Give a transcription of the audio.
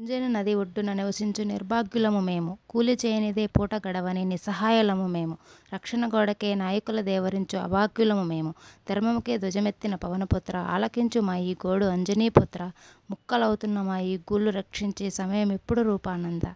అంజన నది ఒడ్డున నివసించు నిర్భాగ్యులము మేము కూలి చేయనిదే పూట గడవని నిస్సహాయులము మేము రక్షణ గోడకే నాయకుల దేవరించు అభాగ్యులము మేము ధర్మముకే ధ్వజమెత్తిన పవనపుత్ర ఆలకించు మా ఈ గోడు అంజనీపుత్ర ముక్కలవుతున్న మా ఈ గూళ్ళు రక్షించే సమయం ఎప్పుడు రూపానంద